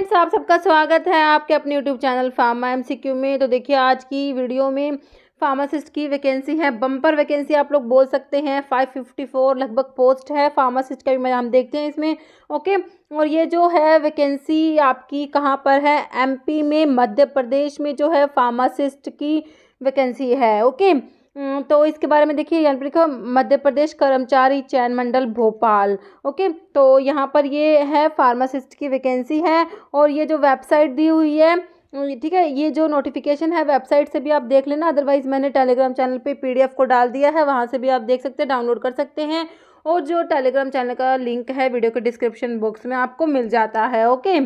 friends आप सबका स्वागत है आपके अपने यूट्यूब चैनल फार्मा एमसीक्यू में तो देखिए आज की वीडियो में फार्मासिस्ट की वैकेंसी है बम्पर वैकेंसी आप लोग बोल सकते हैं 554 लगभग पोस्ट है फार्मासिस्ट का भी मैं हम देखते हैं इसमें ओके और ये जो है वैकेंसी आपकी कहाँ पर है एमपी में मध्य प्रदेश में जो है फार्मासिस्ट की वैकेंसी है ओके हम्म, तो इसके बारे में देखिए यहाँ पर लिखा मध्य प्रदेश कर्मचारी चयन मंडल भोपाल ओके तो यहाँ पर ये है फार्मासिस्ट की वैकेंसी है और ये जो वेबसाइट दी हुई है ठीक है ये जो नोटिफिकेशन है वेबसाइट से भी आप देख लेना अदरवाइज़ मैंने टेलीग्राम चैनल पे पीडीएफ को डाल दिया है वहाँ से भी आप देख सकते हैं डाउनलोड कर सकते हैं और जो टेलीग्राम चैनल का लिंक है वीडियो के डिस्क्रिप्शन बॉक्स में आपको मिल जाता है ओके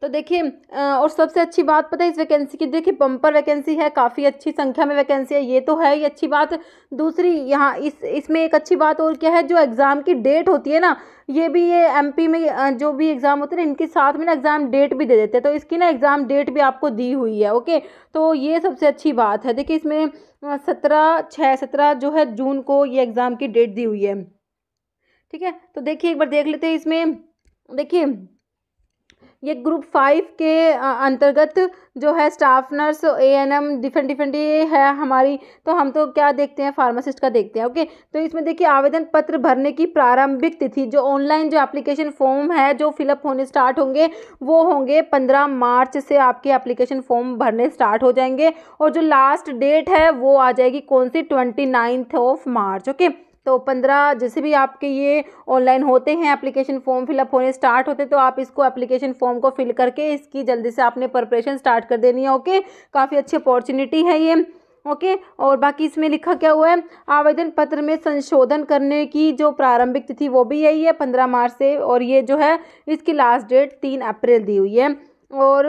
तो देखिए और सबसे अच्छी बात पता है इस वैकेंसी की देखिए बम्पर वैकेंसी है काफ़ी अच्छी संख्या में वैकेंसी है ये तो है ये अच्छी बात दूसरी यहाँ इस इसमें एक अच्छी बात और क्या है जो एग्ज़ाम की डेट होती है ना ये भी ये एमपी में जो भी एग्ज़ाम होते हैं इनके साथ में ना एग्ज़ाम डेट भी दे देते हैं तो इसकी ना एग्ज़ाम डेट भी आपको दी हुई है ओके तो ये सबसे अच्छी बात है देखिए इसमें सत्रह छः सत्रह जो है जून को ये एग्ज़ाम की डेट दी हुई है ठीक है तो देखिए एक बार देख लेते हैं इसमें देखिए ये ग्रुप फाइव के अंतर्गत जो है staff nurse A N M different different ये है हमारी तो हम तो क्या देखते हैं फार्मासिस्ट का देखते हैं ओके तो इसमें देखिए आवेदन पत्र भरने की प्रारंभिक तिथि जो ऑनलाइन जो एप्लीकेशन फॉर्म है जो फिलअप होने स्टार्ट होंगे वो होंगे पंद्रह मार्च से आपके एप्लीकेशन फॉर्म भरने स्टार्ट हो जाएंगे और जो लास्ट डेट है वो आ जाएगी कौन सी twenty ninth of March okay तो पंद्रह जैसे भी आपके ये ऑनलाइन होते हैं एप्लीकेशन फॉर्म फिलअप होने स्टार्ट होते तो आप इसको एप्लीकेशन फॉर्म को फिल करके इसकी जल्दी से आपने प्रपरेशन स्टार्ट कर देनी है ओके काफ़ी अच्छी अपॉर्चुनिटी है ये ओके okay, और बाकी इसमें लिखा क्या हुआ है आवेदन पत्र में संशोधन करने की जो प्रारंभिक तिथि वो भी यही है पंद्रह मार्च से और ये जो है इसकी लास्ट डेट तीन अप्रैल दी हुई है और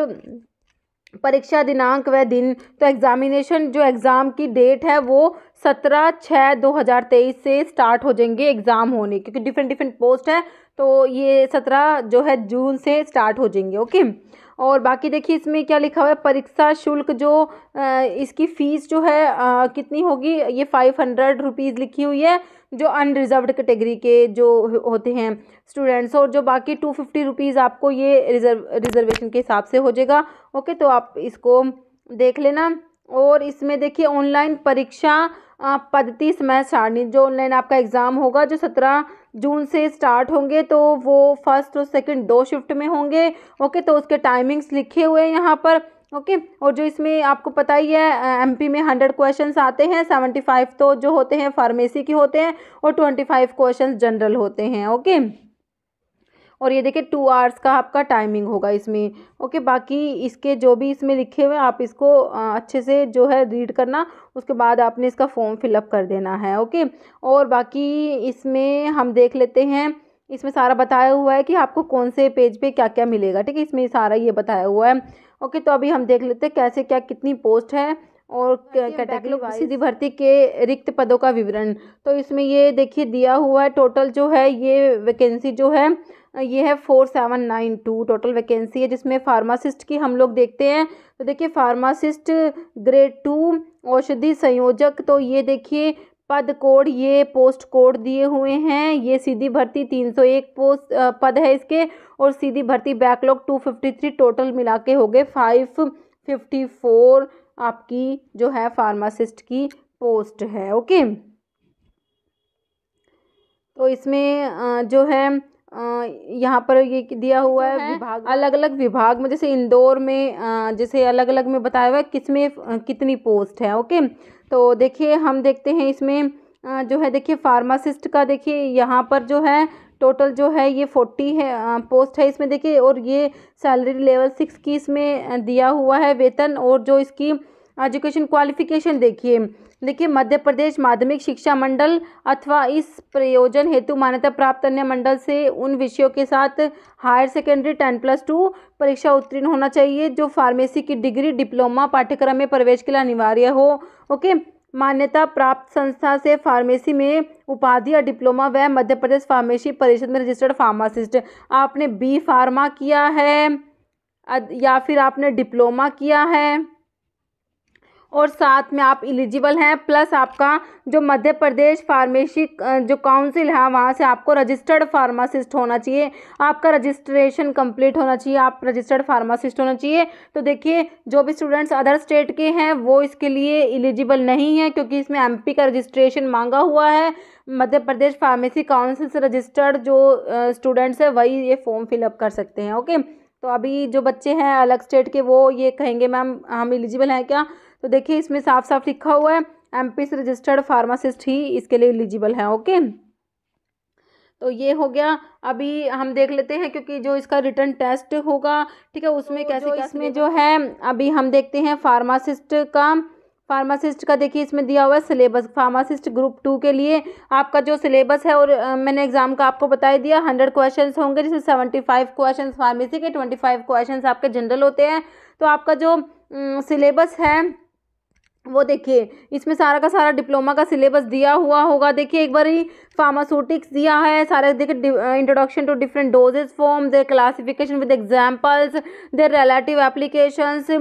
परीक्षा दिनांक व दिन तो एग्ज़ामिनेशन जो एग्ज़ाम की डेट है वो सत्रह छः दो हज़ार तेईस से स्टार्ट हो जाएंगे एग्ज़ाम होने क्योंकि डिफरेंट डिफरेंट पोस्ट है तो ये सत्रह जो है जून से स्टार्ट हो जाएंगे ओके और बाकी देखिए इसमें क्या लिखा हुआ है परीक्षा शुल्क जो इसकी फ़ीस जो है कितनी होगी ये फाइव हंड्रेड रुपीज़ लिखी हुई है जो अनरिजर्व्ड कैटेगरी के जो होते हैं स्टूडेंट्स और जो बाकी टू फिफ्टी रुपीज़ आपको ये रिजर्व रिजर्वेशन के हिसाब से हो जाएगा ओके तो आप इसको देख लेना और इसमें देखिए ऑनलाइन परीक्षा पद्धति समय सारणी जो ऑनलाइन आपका एग्ज़ाम होगा जो सत्रह जून से स्टार्ट होंगे तो वो फर्स्ट और सेकंड दो शिफ्ट में होंगे ओके तो उसके टाइमिंग्स लिखे हुए हैं यहाँ पर ओके और जो इसमें आपको पता ही है एमपी में हंड्रेड क्वेश्चन आते हैं सेवेंटी फाइव तो जो होते हैं फार्मेसी के होते हैं और ट्वेंटी फाइव क्वेश्चन जनरल होते हैं ओके और ये देखिए टू आवर्स का आपका टाइमिंग होगा इसमें ओके बाकी इसके जो भी इसमें लिखे हुए आप इसको अच्छे से जो है रीड करना उसके बाद आपने इसका फॉर्म फिलअप कर देना है ओके और बाकी इसमें हम देख लेते हैं इसमें सारा बताया हुआ है कि आपको कौन से पेज पे क्या क्या मिलेगा ठीक है इसमें सारा ये बताया हुआ है ओके तो अभी हम देख लेते हैं कैसे क्या कितनी पोस्ट है और कैटेगरी सीधी भर्ती के रिक्त पदों का विवरण तो इसमें ये देखिए दिया हुआ है टोटल जो है ये वैकेंसी जो है ये है four seven nine two total vacancy है जिसमें फार्मासिस्ट की हम लोग देखते हैं तो देखिए फार्मासिस्ट ग्रेड टू औषधि संयोजक तो ये देखिए पद कोड ये पोस्ट कोड दिए हुए हैं ये सीधी भर्ती तीन सौ एक पोस्ट पद है इसके और सीधी भर्ती backlog two fifty three total मिला के हो गए फाइव फिफ्टी फोर आपकी जो है फार्मासिस्ट की पोस्ट है ओके तो इसमें जो है यहाँ पर ये दिया हुआ है विभाग अलग अलग विभाग में जैसे इंदौर में जैसे अलग अलग में बताया हुआ है किस में कितनी पोस्ट है ओके तो देखिए हम देखते हैं इसमें जो है देखिए फार्मासिस्ट का देखिए यहाँ पर जो है टोटल जो है ये फोर्टी है पोस्ट है इसमें देखिए और ये सैलरी लेवल सिक्स की इसमें दिया हुआ है वेतन और जो इसकी एजुकेशन क्वालिफिकेशन देखिए देखिए मध्य प्रदेश माध्यमिक शिक्षा मंडल अथवा इस प्रयोजन हेतु मान्यता प्राप्त अन्य मंडल से उन विषयों के साथ higher secondary ten plus two परीक्षा उत्तीर्ण होना चाहिए जो फार्मेसी की डिग्री डिप्लोमा पाठ्यक्रम में प्रवेश के लिए अनिवार्य हो ओके मान्यता प्राप्त संस्था से फार्मेसी में उपाधि या डिप्लोमा व मध्य प्रदेश फार्मेसी परिषद में रजिस्टर्ड फार्मासिस्ट आपने बी फार्मा किया है या फिर आपने डिप्लोमा किया है और साथ में आप एलिजिबल हैं प्लस आपका जो मध्य प्रदेश फार्मेसी जो काउंसिल है वहाँ से आपको रजिस्टर्ड फार्मासिस्ट होना चाहिए आपका रजिस्ट्रेशन कंप्लीट होना चाहिए आप रजिस्टर्ड फार्मासिस्ट होना चाहिए तो देखिए जो भी स्टूडेंट्स अदर स्टेट के हैं वो इसके लिए एलिजिबल नहीं है क्योंकि इसमें एम का रजिस्ट्रेशन मांगा हुआ है मध्य प्रदेश फार्मेसी काउंसिल से रजिस्टर्ड जो स्टूडेंट्स है वही ये फॉर्म फिलअप कर सकते हैं ओके तो अभी जो बच्चे हैं अलग स्टेट के वो ये कहेंगे मैम हम एलिजिबल हैं क्या तो देखिए इसमें साफ साफ लिखा हुआ है एम रजिस्टर्ड फार्मासिस्ट ही इसके लिए एलिजिबल है ओके तो ये हो गया अभी हम देख लेते हैं क्योंकि जो इसका रिटर्न टेस्ट होगा ठीक है उसमें तो कैसे कैसे इसमें जो है अभी हम देखते हैं फार्मासिस्ट का फार्मासिस्ट का देखिए इसमें दिया हुआ है सिलेबस फार्मासिस्ट ग्रुप टू के लिए आपका जो सिलेबस है और आ, मैंने एग्जाम का आपको बताया दिया हंड्रेड क्वेश्चन होंगे जिसमें सेवेंटी फाइव क्वेश्चन फार्मेसी के ट्वेंटी फाइव क्वेश्चन आपके जनरल होते हैं तो आपका जो सिलेबस है वो देखिए इसमें सारा का सारा डिप्लोमा का सिलेबस दिया हुआ होगा देखिए एक बार ही फार्मास्यूटिक्स दिया है सारे देखिए introduction to different dosage form their classification with examples their relative applications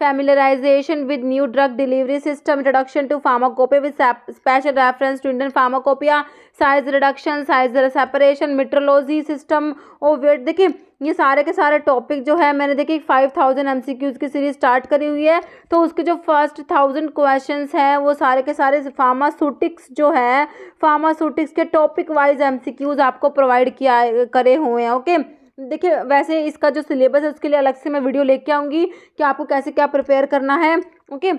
familiarisation with new drug delivery system introduction to pharmacopoeia with special reference to Indian pharmacopoeia size reduction size separation metrology system of weight देखिए ये सारे के सारे topic जो है मैंने देखिए five thousand M C Qs की सीरीज स्टार्ट करी हुई है तो उसके जो फर्स्ट थाउजेंड क्वेश्चन हैं वो सारे के सारे फार्मास्यूटिक्स जो है फार्मास्यूटिक्स के topic wise M C Qs आपको प्रोवाइड किया करे हुए हैं ओके देखिए वैसे इसका जो सिलेबस है उसके लिए अलग से मैं वीडियो लेके आऊँगी कि आपको कैसे क्या प्रिपेयर करना है ओके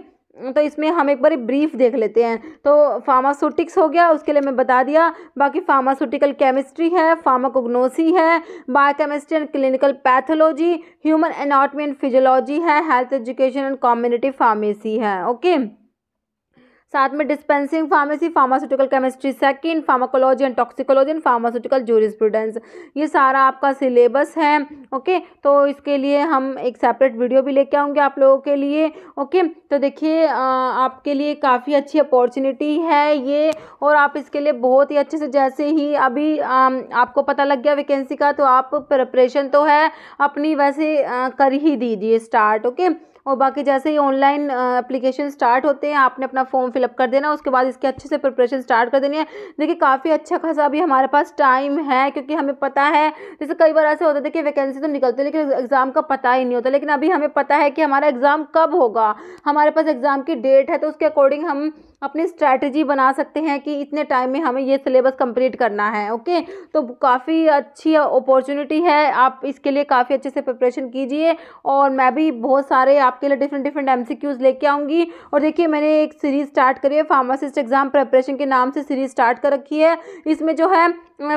तो इसमें हम एक बार ब्रीफ देख लेते हैं तो फार्मास्यूटिक्स हो गया उसके लिए मैं बता दिया बाकी फार्मास्यूटिकल केमिस्ट्री है फार्माकोग्नोसी है biochemistry and clinical pathology human anatomy and physiology है health education and community pharmacy है ओके साथ में dispensing pharmacy pharmaceutical chemistry second pharmacology and toxicology and pharmaceutical jurisprudence ये सारा आपका सिलेबस है ओके तो इसके लिए हम एक सेपरेट वीडियो भी लेके आऊँगे आप लोगों के लिए ओके तो देखिए आपके लिए काफ़ी अच्छी अपॉर्चुनिटी है ये और आप इसके लिए बहुत ही अच्छे से जैसे ही अभी आपको पता लग गया वैकेंसी का तो आप प्रिपरेशन तो है अपनी वैसे कर ही दीजिए स्टार्ट ओके और बाकी जैसे ही ऑनलाइन एप्लीकेशन स्टार्ट होते हैं आपने अपना फॉर्म फिलअप कर देना उसके बाद इसके अच्छे से प्रिपरेशन स्टार्ट कर देनी है देखिए काफ़ी अच्छा खासा अभी हमारे पास टाइम है क्योंकि हमें पता है जैसे कई बार ऐसे होता था कि वैकेंसी तो निकलती है लेकिन एग्ज़ाम का पता ही नहीं होता लेकिन अभी हमें पता है कि हमारा एग्ज़ाम कब होगा हमारे पास एग्ज़ाम की डेट है तो उसके अकॉर्डिंग हम अपनी स्ट्रैटेजी बना सकते हैं कि इतने टाइम में हमें ये सिलेबस कंप्लीट करना है ओके तो काफ़ी अच्छी अपॉर्चुनिटी है आप इसके लिए काफ़ी अच्छे से प्रिपरेशन कीजिए और मैं भी बहुत सारे आपके लिए डिफरेंट डिफरेंट एम लेके आऊँगी और देखिए मैंने एक सीरीज़ स्टार्ट करी है फार्मासिस्ट एग्ज़ाम प्रिपरेशन के नाम से सीरीज़ स्टार्ट कर रखी है इसमें जो है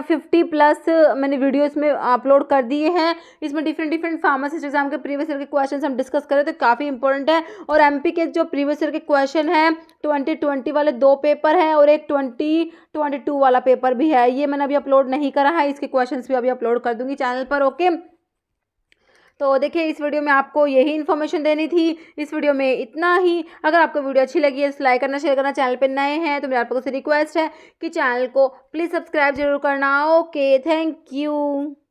फिफ्टी प्लस मैंने वीडियो इसमें अपलोड कर दिए हैं इसमें डिफरेंट डिफरेंट फार्मासिस्ट एग्जाम के प्रीवियस ईयर के क्वेश्चन हम डिस्कस करें तो काफ़ी इंपॉर्टेंट है और पी के जो प्रीवियस ईयर के क्वेश्चन हैं ट्वेंटी ट्वेंटी वाले दो पेपर हैं और एक ट्वेंटी ट्वेंटी टू वाला पेपर भी है ये मैंने अभी अपलोड नहीं करा है इसके क्वेश्चन भी अभी अपलोड कर दूंगी चैनल पर ओके तो देखिए इस वीडियो में आपको यही इन्फॉर्मेशन देनी थी इस वीडियो में इतना ही अगर आपको वीडियो अच्छी लगी है लाइक तो करना शेयर करना चैनल पर नए हैं तो मेरे आप लोगों से रिक्वेस्ट है कि चैनल को प्लीज़ सब्सक्राइब जरूर करना ओके थैंक यू